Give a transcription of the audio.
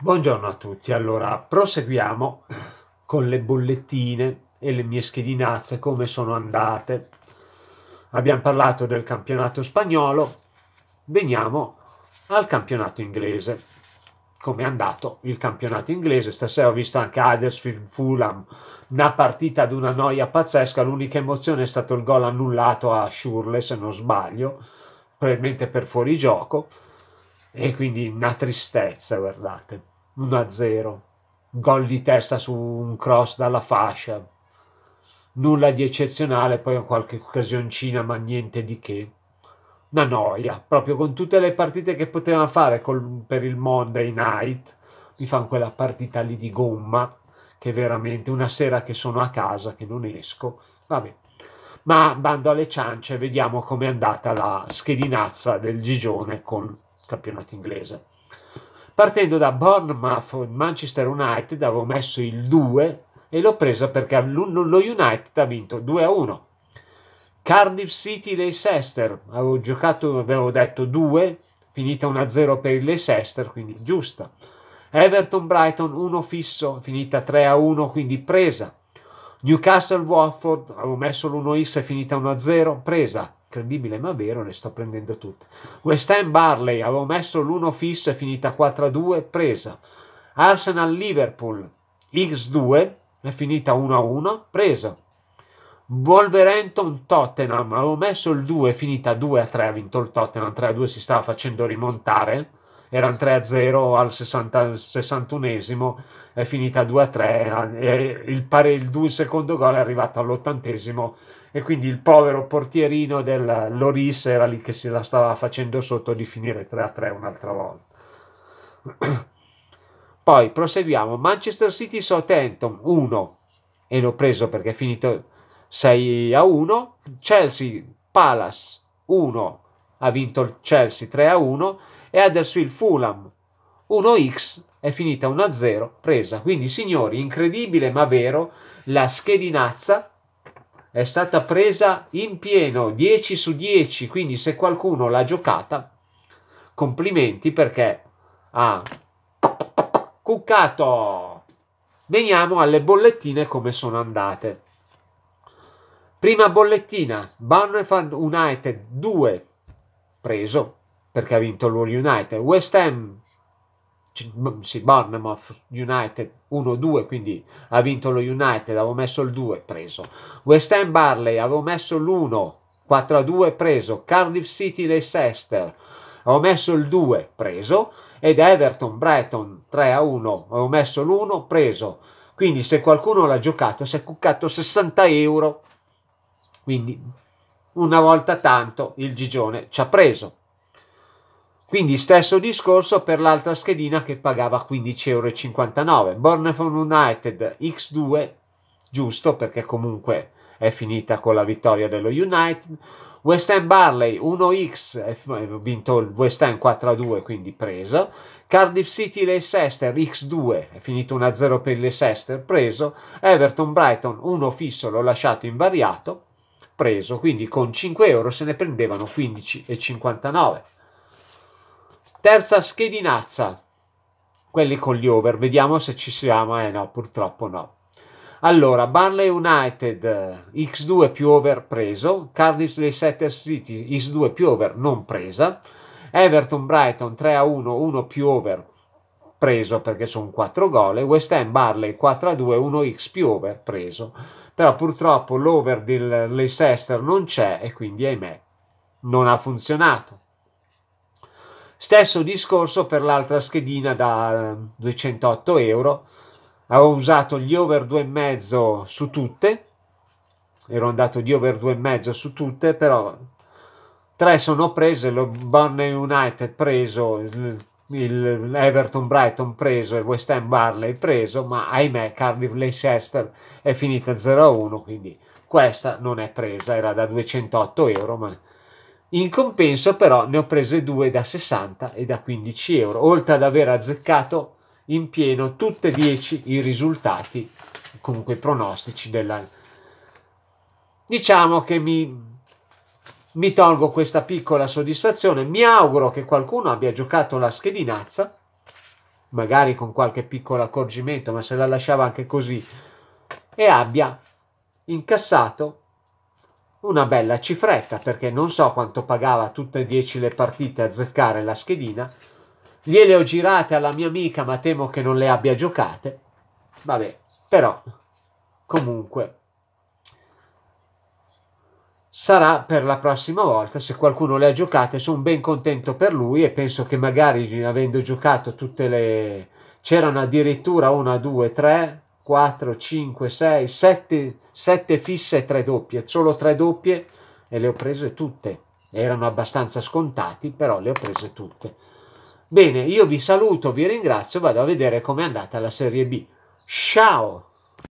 Buongiorno a tutti, allora proseguiamo con le bollettine e le mie schedinazze come sono andate. Abbiamo parlato del campionato spagnolo, veniamo al campionato inglese. Come è andato il campionato inglese? Stasera ho visto anche Huddersfield Fulham, una partita ad una noia pazzesca, l'unica emozione è stato il gol annullato a Shurley se non sbaglio, probabilmente per fuorigioco e quindi una tristezza, guardate. 1-0. Gol di testa su un cross dalla fascia. Nulla di eccezionale, poi qualche occasioncina, ma niente di che. Una noia, proprio con tutte le partite che potevano fare col, per il Monday Night. Mi fanno quella partita lì di gomma, che veramente una sera che sono a casa, che non esco. Vabbè, ma bando alle ciance, vediamo com'è andata la schedinazza del Gigione con campionato inglese. Partendo da Bournemouth, Manchester United, avevo messo il 2 e l'ho presa perché lo United ha vinto 2-1. a Cardiff City Leicester, avevo giocato, avevo detto 2, finita 1-0 a per il Leicester, quindi giusta. Everton Brighton 1 fisso, finita 3-1, a quindi presa. Newcastle Watford, avevo messo l'1x, finita 1-0, a presa. Credibile ma vero, le sto prendendo tutte. West Ham Barley, avevo messo l'1 fissa, finita 4-2, presa. Arsenal Liverpool, X2, è finita 1-1, presa. Wolverhampton Tottenham, avevo messo il 2, finita 2-3, ha vinto il Tottenham 3-2, si stava facendo rimontare erano 3-0 al 60, 61esimo, è finita 2-3, il, pare, il, il secondo gol è arrivato all'ottantesimo e quindi il povero portierino del Loris era lì che se la stava facendo sotto di finire 3-3 un'altra volta. Poi proseguiamo, Manchester City Southampton 1 e l'ho preso perché è finito 6 a 1, Chelsea Palace 1 ha vinto il Chelsea 3-1 e Huddersfield Fulham 1x è finita 1-0 presa. Quindi signori, incredibile ma vero, la schedinazza è stata presa in pieno 10 su 10, quindi se qualcuno l'ha giocata, complimenti perché ha cuccato. Veniamo alle bollettine come sono andate. Prima bollettina, Bannerfan United 2, preso perché ha vinto lo United. West Ham, sì, Bournemouth United 1-2, quindi ha vinto lo United, avevo messo il 2, preso. West Ham Barley, avevo messo l'1, 4-2, preso. Cardiff City Leicester, ho messo il 2, preso. Ed Everton Brighton 3-1, avevo messo l'1, preso. Quindi se qualcuno l'ha giocato, si è cuccato 60 euro. Quindi una volta tanto il Gigione ci ha preso. Quindi stesso discorso per l'altra schedina che pagava 15,59 euro. Bournemouth United X2, giusto perché comunque è finita con la vittoria dello United. West Ham Barley 1X, ho vinto il West Ham 4-2, quindi preso. Cardiff City Leicester X2, è finito 1-0 per Leicester, preso. Everton Brighton 1 fisso, l'ho lasciato invariato preso, quindi con 5 euro se ne prendevano 15,59. Terza schedinazza, quelli con gli over, vediamo se ci siamo, eh no, purtroppo no. Allora, Barley United eh, X2 più over preso, Cardiff dei Setter City X2 più over non presa, Everton Brighton 3 a 1, 1 più over preso perché sono 4 gol, West Ham Barley 4 a 2, 1x più over preso, però purtroppo l'over del Leicester non c'è e quindi ahimè non ha funzionato. Stesso discorso per l'altra schedina da 208 eh, euro, avevo usato gli over 2,5 su tutte, ero andato di over 2,5 su tutte, però tre sono prese, lo Burnley United preso, il Everton Brighton preso e West Ham Barley preso, ma ahimè Cardiff Leicester è finita 0-1, quindi questa non è presa, era da 208 euro, ma in compenso però ne ho prese due da 60 e da 15 euro, oltre ad aver azzeccato in pieno tutte e 10 i risultati, comunque i pronostici della... Diciamo che mi mi tolgo questa piccola soddisfazione. Mi auguro che qualcuno abbia giocato la schedinazza, magari con qualche piccolo accorgimento, ma se la lasciava anche così, e abbia incassato una bella cifretta, perché non so quanto pagava tutte e dieci le partite a zeccare la schedina. Gliele ho girate alla mia amica, ma temo che non le abbia giocate. Vabbè, però, comunque, sarà per la prossima volta se qualcuno le ha giocate sono ben contento per lui e penso che magari avendo giocato tutte le c'erano addirittura una, due, tre 4, 5, 6, 7, 7 fisse e 3 doppie, solo 3 doppie e le ho prese tutte. Erano abbastanza scontati, però le ho prese tutte. Bene, io vi saluto, vi ringrazio, vado a vedere com'è andata la Serie B. Ciao!